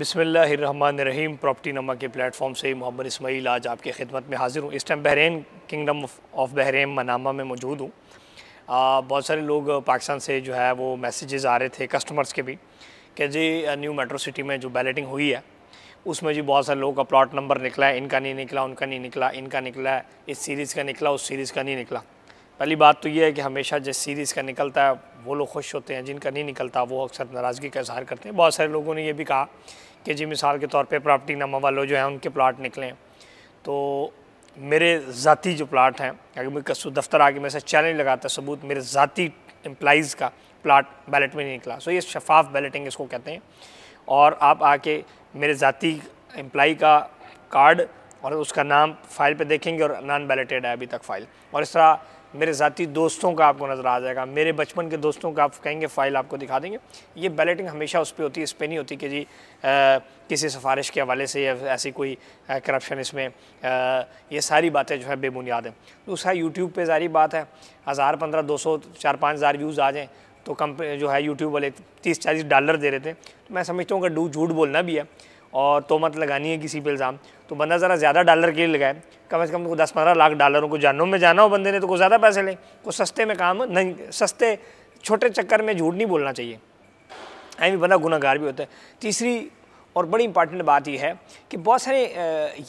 बिसमीम प्रॉपर्टी नमा के प्लेटफॉर्म से मोहम्मद इसमाइल आज आपके खिदमत में हाज़िर हूँ इस time Bahrain kingdom of Bahrain Manama में मौजूद हूँ बहुत सारे लोग पाकिस्तान से जो है वो मैसेजेस आ रहे थे कस्टमर्स के भी कि जी न्यू मेट्रो सिटी में जो बैलेटिंग हुई है उसमें जी बहुत सारे लोगों का प्लाट नंबर निकला है इनका नहीं निकला उनका नहीं निकला इनका निकला इस सीरीज़ का निकला उस सीरीज़ का नहीं निकला पहली बात तो ये है कि हमेशा जिस सीरीज़ का निकलता है वो लोग खुश होते हैं जिनका नहीं निकलता वो अक्सर नाराज़गी का इजहार करते हैं बहुत सारे लोगों ने ये भी कहा कि जी मिसाल के तौर पे प्रॉपर्टी नामा वालों जो है उनके प्लाट निकलें तो मेरे ज़ाती जो प्लाट हैं अगर मैं कसू दफ्तर आगे मेरे से चैलेंज लगाता है सबूत मेरे ज़ाती एम्प्लाइज़ का प्लाट बैलेट में नहीं निकला सो ये शफाफ बैलेटिंग इसको कहते हैं और आप आके मेरे ज़ाती एम्प्लाई का कार्ड और उसका नाम फाइल पे देखेंगे और नॉन बैलेटेड है अभी तक फाइल और इस तरह मेरे साथी दोस्तों का आपको नज़र आ जाएगा मेरे बचपन के दोस्तों का आप कहेंगे फ़ाइल आपको दिखा देंगे ये बैलेटिंग हमेशा उस पर होती है इस पर नहीं होती कि जी आ, किसी सिफारिश के हवाले से या ऐसी कोई करप्शन इसमें आ, ये सारी बातें जो है बेबुनियाद हैं दूसरा यूट्यूब पे जारी बात है हज़ार पंद्रह दो सौ चार पाँच हज़ार व्यूज़ आ जाएँ तो कम जो है यूट्यूब वाले तीस चालीस डॉलर दे रहे थे तो मैं समझता हूँ अगर डू झूठ बोलना भी है और तोमत लगानी है किसी पे इल्ज़ाम तो बंदा ज़रा ज़्यादा डॉलर के लिए लगाए कम से कम को दस पंद्रह लाख डॉलरों को जानों में जाना हो बंदे ने तो कुछ ज़्यादा पैसे लें को सस्ते में काम नहीं सस्ते छोटे चक्कर में झूठ नहीं बोलना चाहिए आई भी बंदा गुनागार भी होता है तीसरी और बड़ी इंपॉर्टेंट बात यह है कि बहुत सारे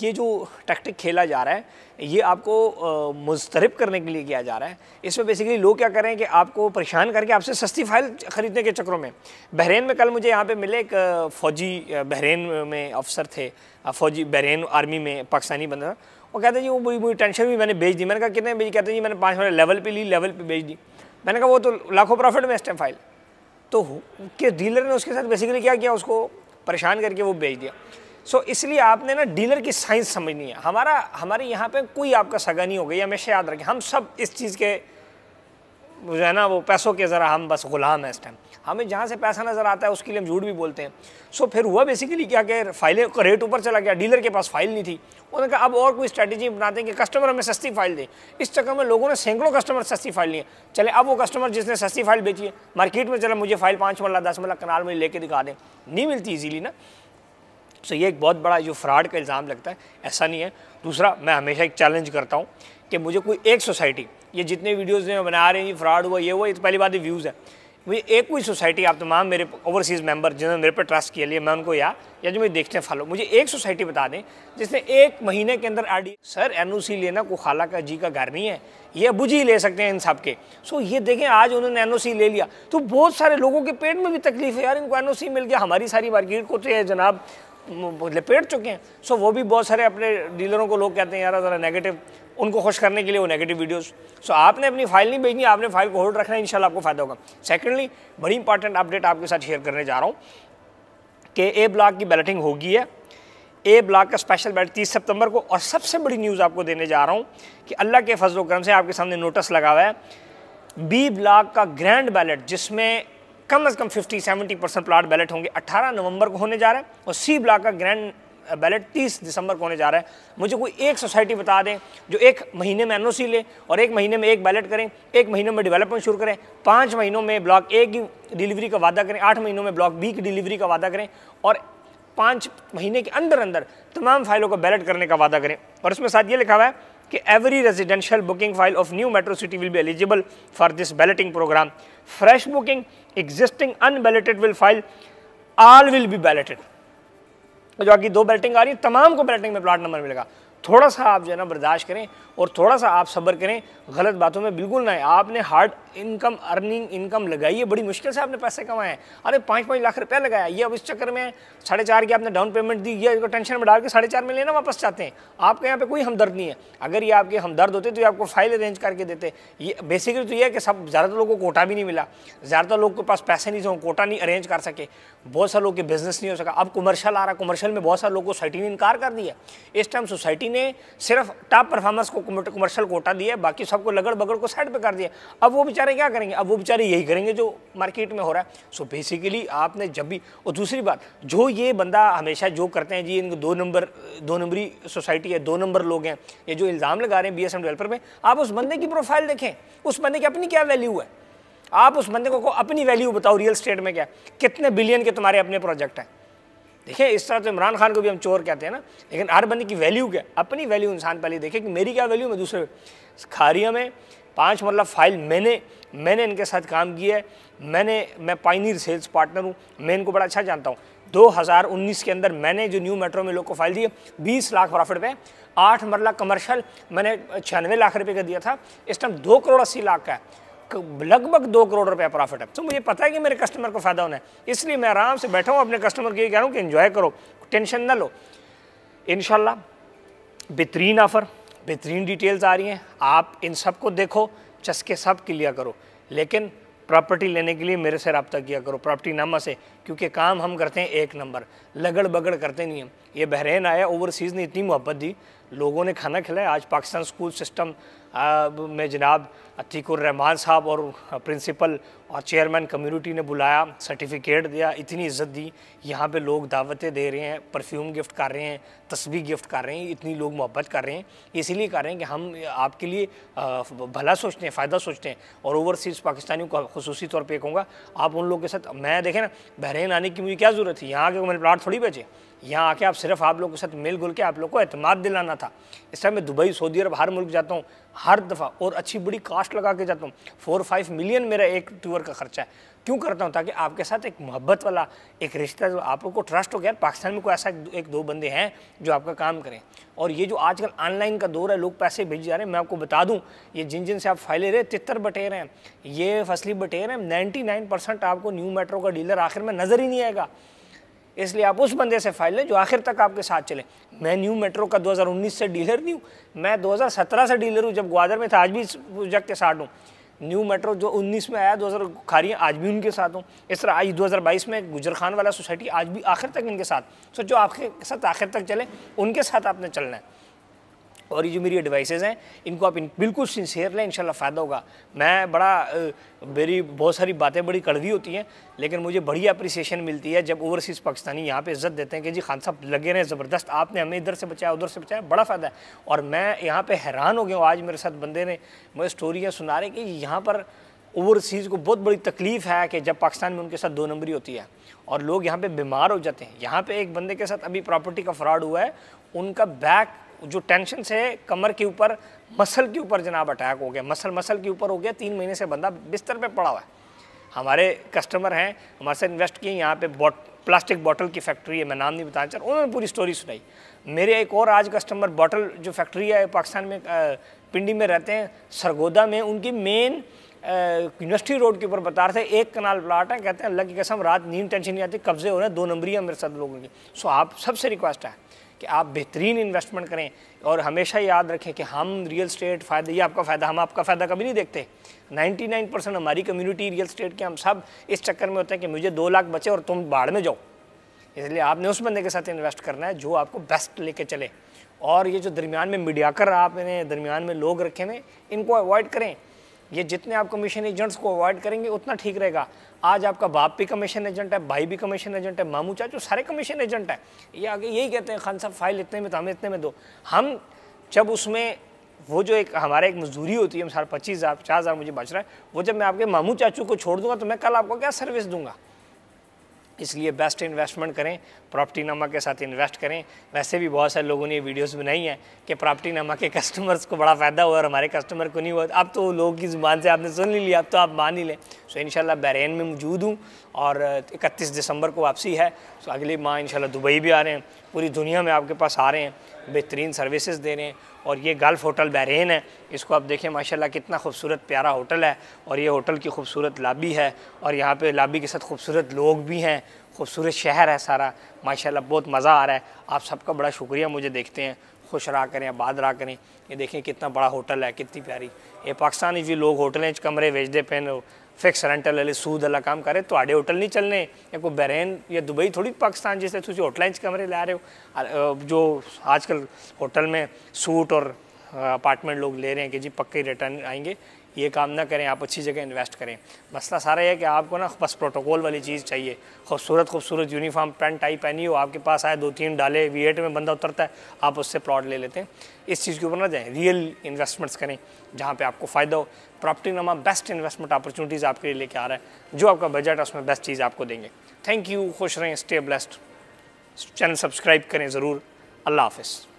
ये जो टैक्टिक खेला जा रहा है ये आपको मुस्तरब करने के लिए किया जा रहा है इसमें बेसिकली लोग क्या कर रहे हैं कि आपको परेशान करके आपसे सस्ती फाइल ख़रीदने के चक्रों में बहरीन में कल मुझे यहाँ पे मिले एक फ़ौजी बहरीन में अफसर थे फ़ौजी बहरीन आर्मी में पाकिस्तानी बंदा वो कहते हैं जी वो मुझे टेंशन भी मैंने बेच दी मैंने कहा कितने बेची कहते हैं जी मैंने पाँच वाले लेवल पर ली लेवल पर बेच दी मैंने कहा वो तो लाखों प्रॉफिट में इस टाइम फाइल तो के डीलर ने उसके साथ बेसिकली क्या किया उसको परेशान करके वो बेच दिया सो so, इसलिए आपने ना डीलर की साइंस समझनी है हमारा हमारे यहाँ पे कोई आपका सगा नहीं हो गई हमेशा याद रखें हम सब इस चीज़ के जो है ना वो पैसों के ज़रा हम बस ग़ुलाम हैं इस टाइम हमें जहाँ से पैसा नज़र आता है उसके लिए हम झूठ भी बोलते हैं सो फिर हुआ बेसिकली क्या कि फाइलें का रेट ऊपर चला गया डीलर के पास फाइल नहीं थी उन्होंने कहा अब और कोई स्ट्रैटेजी बनाते हैं कि कस्टमर हमें सस्ती फाइल दें इस चक्कर में लोगों ने सैकड़ों कस्टमर सस्ती फाइल लिए चले अब वो कस्टमर जिसने सस्ती फाइल बेची है मार्केट में चला मुझे फाइल पाँच मल्ला दस मल्ला कनाल में लेके दिखा दें नहीं मिलती ईजीली ना सो ये एक बहुत बड़ा जो फ्रॉड का इल्ज़ाम लगता है ऐसा नहीं है दूसरा मैं हमेशा एक चैलेंज करता हूँ कि मुझे कोई एक सोसाइटी ये जितने वीडियोज़ में बना रहे हैं ये फ्रॉड हुआ ये हुआ ये तो पहली बात व्यूज़ है मुझे एक कोई सोसाइटी आप तमाम मेरे ओवरसीज़ मेंबर जिन्होंने मेरे पर ट्रस्ट किया लिए मैं उनको या या जो मुझे देखते हैं फॉलो मुझे एक सोसाइटी बता दें जिसने एक महीने के अंदर आर सर एन लेना को खाला का जी का घर नहीं है ये अबू जी ले सकते हैं इन सब के सो ये देखें आज उन्होंने एन ले लिया तो बहुत सारे लोगों के पेट में भी तकलीफ है यार इनको एन मिल गया हमारी सारी मार्केट को तो जनाब लपेट चुके हैं सो वो भी बहुत सारे अपने डीलरों को लोग कहते हैं यार ज़रा नेगेटिव उनको खुश करने के लिए वो नेगेटिव वीडियोस सो आपने अपनी फाइल नहीं भेजनी आपने फाइल को होल्ड रखना है इनशाला आपको फ़ायदा होगा सेकंडली बड़ी इंपॉर्टेंट अपडेट आपके साथ शेयर करने जा रहा हूँ कि ए ब्लॉक की बैलेटिंग होगी है ए ब्लॉक का स्पेशल बैलेट तीस सितंबर को और सबसे बड़ी न्यूज़ आपको देने जा रहा हूँ कि अल्लाह के फजल करम से आपके सामने नोटिस लगा हुआ है बी ब्लॉक का ग्रैंड बैलेट जिसमें कम अज़ कम fifty seventy percent plot ballot होंगे अट्ठारह नवंबर को होने जा रहा है और सी ब्लॉक का ग्रैंड बैलेट तीस दिसंबर को होने जा रहा है मुझे कोई एक सोसाइटी बता दें जो एक महीने में एन ले और एक महीने में एक बैलेट करें एक महीने में डेवलपमेंट शुरू करें पाँच महीनों में ब्लॉक ए की डिलीवरी का वादा करें आठ महीनों में ब्लॉक बी की डिलीवरी का वादा करें और पाँच महीने के अंदर अंदर तमाम फाइलों को बैलेट करने का वादा करें और उसमें साथ ये लिखा हुआ है कि every residential booking file of new metro city will be eligible for this balloting programme fresh booking existing unballoted will file all will be balloted जो आपकी दो बैटिंग आ रही है तमाम को बैटिंग में प्लाट नंबर मिलेगा थोड़ा सा आप जो है ना बर्दाश्त करें और थोड़ा सा आप सब्र करें गलत बातों में बिल्कुल ना है आपने हार्ड इनकम अर्निंग इनकम लगाई है बड़ी मुश्किल से आपने पैसे कमाए हैं अरे पाँच पाँच लाख रुपया लगाया ये अब इस चक्कर में साढ़े चार की आपने डाउन पेमेंट दी ये टेंशन में डाल के साढ़े चार में लेना वापस चाहते हैं आपके यहाँ पर कोई हमदर्द नहीं है अगर ये आपके हमदर्द होते तो ये आपको फाइल अरेंज करके देते ये बेसिकली तो ये है कि सब ज़्यादातर लोगों को कोटा भी नहीं मिला ज़्यादातर लोग के पास पैसे नहीं थे कोटा नहीं अरेंज कर सके बहुत सारे लोग के बिजनेस नहीं हो सका अब कमर्शल आ रहा कमर्शल में बहुत सारे लोग को सोसाइटी ने इनकार कर दिया इस टाइम सोसाइटी कंपनी ने सिर्फ टॉप परफॉर्मर्स को कमर्शियल कोटा दिया बाकी सबको लगड़ बगड़ को साइड पे कर दिया अब वो बेचारे क्या करेंगे अब वो बेचारे यही करेंगे जो मार्केट में हो रहा है सो बेसिकली आपने जब भी और दूसरी बात जो ये बंदा हमेशा जो करते हैं जी इनको दो नंबर दो नंबरी सोसाइटी है दो नंबर लोग हैं ये जो इल्ज़ाम लगा रहे हैं बी एस में आप उस बंदे की प्रोफाइल देखें उस बंदे की अपनी क्या वैल्यू है आप उस बंदे को अपनी वैल्यू बताओ रियल स्टेट में क्या कितने बिलियन के तुम्हारे अपने प्रोजेक्ट हैं देखिए इस तरह तो इमरान खान को भी हम चोर कहते हैं ना लेकिन हर बंदे की वैल्यू क्या अपनी वैल्यू इंसान पहले देखे कि मेरी क्या वैल्यू मैं दूसरे खारिया में पाँच मतलब फाइल मैंने मैंने इनके साथ काम किया है मैंने मैं पाइनियर सेल्स पार्टनर हूँ मैं इनको बड़ा अच्छा जानता हूँ 2019 के अंदर मैंने जो न्यू मेट्रो में लोग को फाइल दिए 20 लाख प्रॉफिट पे आठ मरला कमर्शियल मैंने छियानवे लाख रुपए का दिया था इस टाइम दो करोड़ अस्सी लाख का है लगभग दो करोड़ रुपया प्रॉफिट है तो मुझे पता है कि मेरे कस्टमर को फ़ायदा होना है इसलिए मैं आराम से बैठा हूँ अपने कस्टमर को ये कह रहा हूँ कि इन्जॉय करो टेंशन ना लो इन बेहतरीन ऑफ़र बेहतरीन डिटेल्स आ रही हैं आप इन सब को देखो चस्के सब क्लियर करो लेकिन प्रॉपर्टी लेने के लिए मेरे से रबता किया करो प्रॉपर्टी नामा से क्योंकि काम हम करते हैं एक नंबर लगड़ बगड़ करते नहीं हम ये बहरेन आया ओवरसीज़ ने इतनी मोहब्बत दी लोगों ने खाना खिलाया आज पाकिस्तान स्कूल सिस्टम में जनाब अतीकुर रहमान साहब और प्रिंसिपल और चेयरमैन कम्युनिटी ने बुलाया सर्टिफिकेट दिया इतनी इज्जत दी यहाँ पे लोग दावतें दे रहे हैं परफ्यूम गिफ्ट कर रहे हैं तस्वीर गिफ्ट कर रहे हैं इतनी लोग मोहब्बत कर रहे हैं इसीलिए कर रहे हैं कि हम आपके लिए भला सोचते हैं फ़ायदा सोचते हैं और ओवरसीज़ पाकिस्तानियों को खसूसी तौर पर कहूँगा आप उन लोगों के साथ मैं देखें ना बहरीन आने की मुझे क्या ज़रूरत थी यहाँ आके मेरे प्लाट थोड़ी बेचे यहाँ आके आप सिर्फ आप लोगों के साथ मिल घुल के आप लोग को अतमाद दिलाना था इस टाइम मैं दुबई सऊदी अरब हर मुल्क जाता हूँ हर दफ़ा और अच्छी बड़ी कास्ट लगा के जाता हूँ फोर फाइव मिलियन मेरा एक टूर ऊपर का खर्चा है क्यों करता हूँ ताकि आपके साथ एक मोहब्बत वाला एक रिश्ता जो आपको ट्रस्ट हो गया पाकिस्तान में कोई ऐसा एक दो बंदे हैं जो आपका काम करें और ये जो आजकल ऑनलाइन का दौर है लोग पैसे भेज जा रहे हैं मैं आपको बता दूं ये जिन जिन से आप फाइले रहे तितर बटे रहे हैं ये फसली बटे रहे हैं नाइन्टी आपको न्यू मेट्रो का डीलर आखिर में नज़र ही नहीं आएगा इसलिए आप उस बंदे से फाइल लें जो आखिर तक आपके साथ चले मैं न्यू मेट्रो का 2019 से डीलर नहीं हूँ मैं 2017 से डीलर हूँ जब ग्वादर में था आज भी प्रोजेक्ट के साथ हूँ न्यू मेट्रो जो 19 में आया दो हज़ार खारियाँ आज भी उनके साथ हूँ इस तरह आज 2022 में गुजर खान वाला सोसाइटी आज भी आखिर तक इनके साथ सो जो आपके साथ आखिर तक चले उनके साथ आपने चलना है और ये जो मेरी एडवाइसेज़ हैं इनको आप इन, बिल्कुल सिंसियर लें इनशाला फ़ायदा होगा मैं बड़ा मेरी बहुत सारी बातें बड़ी कड़वी होती हैं लेकिन मुझे बड़ी अप्रिसिएशन मिलती है जब ओवरसीज़ पाकिस्तानी यहाँ पे इज़्ज़त देते हैं कि जी खान साहब लगे रहे ज़बरदस्त आपने हमें इधर से बचाया उधर से बचाया बड़ा फ़ायदा है और मैं यहाँ पर हैरान हो गया हूँ आज मेरे साथ बंदे ने मुझे स्टोरियाँ सुना रहे कि यहाँ पर ओवरसीज़ को बहुत बड़ी तकलीफ़ है कि जब पाकिस्तान में उनके साथ दो नंबरी होती है और लोग यहाँ पर बीमार हो जाते हैं यहाँ पर एक बंदे के साथ अभी प्रॉपर्टी का फ्रॉड हुआ है उनका बैक जो टेंशन से कमर के ऊपर मसल के ऊपर जनाब अटैक हो गया मसल मसल के ऊपर हो गया तीन महीने से बंदा बिस्तर पे पड़ा हुआ है हमारे कस्टमर हैं हमारे साथ इन्वेस्ट किए यहाँ पे बॉट प्लास्टिक बॉटल की फैक्ट्री है मैं नाम नहीं बताना चाह रहा उन्होंने पूरी स्टोरी सुनाई मेरे एक और आज कस्टमर बॉटल जो फैक्ट्री है पाकिस्तान में पिंडी में रहते हैं सरगोदा में उनकी मेन यूनिवर्सिटी रोड के ऊपर बता रहे थे एक कनाल प्लाट है कहते हैं अल्लाह की कसम रात नींद टेंशन नहीं आती कब्जे हो रहे हैं दो नंबरी है मेरे साथ लोगों की सो आप सबसे रिक्वेस्ट है कि आप बेहतरीन इन्वेस्टमेंट करें और हमेशा याद रखें कि हम रियल स्टेट फ़ायदा ये आपका फ़ायदा हम आपका फ़ायदा कभी नहीं देखते 99 परसेंट हमारी कम्युनिटी रियल स्टेट के हम सब इस चक्कर में होते हैं कि मुझे दो लाख बचे और तुम बाढ़ में जाओ इसलिए आपने उस बंदे के साथ इन्वेस्ट करना है जो आपको बेस्ट लेके चले और ये जो दरमियान में मीडियाकर आपने दरमियान में लोग रखे हुए इनको अवॉइड करें ये जितने आप कमीशन एजेंट्स को अवॉइड करेंगे उतना ठीक रहेगा आज आपका बाप भी कमीशन एजेंट है भाई भी कमीशन एजेंट है मामू चाचू सारे कमीशन एजेंट है ये आगे यही कहते हैं खान साहब फाइल इतने में तो हमें इतने में दो हम जब उसमें वो जो एक हमारा एक मजदूरी होती है हम सारे पच्चीस हज़ार पचास हज़ार मुझे बच रहा है वो जब मैं आपके मामू चाचू को छोड़ दूंगा तो मैं कल आपको क्या सर्विस दूंगा इसलिए बेस्ट इन्वेस्टमेंट करें प्रॉपर्टी नामा के साथ इन्वेस्ट करें वैसे भी बहुत सारे लोगों ने ये वीडियोस बनाई हैं कि प्रॉपर्टी नामा के कस्टमर्स को बड़ा फ़ायदा हुआ और हमारे कस्टमर को नहीं हुआ अब तो लोगों की ज़ुबान से आपने सुन ली लिया अब तो आप मान ही लें सो इन बहरीन में मौजूद हूँ और इकतीस दिसंबर को वापसी है सो अगली माह इन दुबई भी आ रहे हैं पूरी दुनिया में आपके पास आ रहे हैं बेहतरीन सर्विसेज दे रहे हैं और ये गल्फ़ होटल बहरीन है इसको आप देखें माशाल्लाह कितना खूबसूरत प्यारा होटल है और ये होटल की खूबसूरत लाबी है और यहाँ पे लाबी के साथ खूबसूरत लोग भी हैं खूबसूरत शहर है सारा माशाल्लाह बहुत मज़ा आ रहा है आप सबका बड़ा शुक्रिया मुझे देखते हैं खुश रहा करें आबाद रहा करें ये देखें कितना बड़ा होटल है कितनी प्यारी ये पाकिस्तानी जी लोग होटलें कमरे दे पेन रेंटल રેન્ટલ सूद સૂદ काम करे तो आड़े होटल नहीं चलने या कोई बहरेन या दुबई थोड़ी पाकिस्तान जैसे तुझे होटलाइंस कमरे ला रहे हो जो आजकल होटल में सूट और अपार्टमेंट लोग ले रहे हैं कि जी पक्के रिटर्न आएंगे ये काम ना करें आप अच्छी जगह इन्वेस्ट करें मसला सारा है कि आपको ना बस प्रोटोकॉल वाली चीज़ चाहिए खूबसूरत खूबसूरत यूनिफॉर्म पेंट टाई पहनी हो आपके पास आए दो तीन डाले वी एट में बंदा उतरता है आप उससे प्लॉट ले लेते हैं इस चीज़ के ऊपर ना जाएँ रियल इन्वेस्टमेंट्स करें जहाँ पर आपको फ़ायदा हो प्रॉपर्टी नमा बेस्ट इन्वेस्टमेंट अपॉर्चुनिटीज़ आपके लिए लेके आ रहा है जो आपका बजट है उसमें बेस्ट चीज़ आपको देंगे थैंक यू खुश रहें स्टे ब्लेस्ड चैनल सब्सक्राइब करें ज़रूर अल्लाह हाफिज़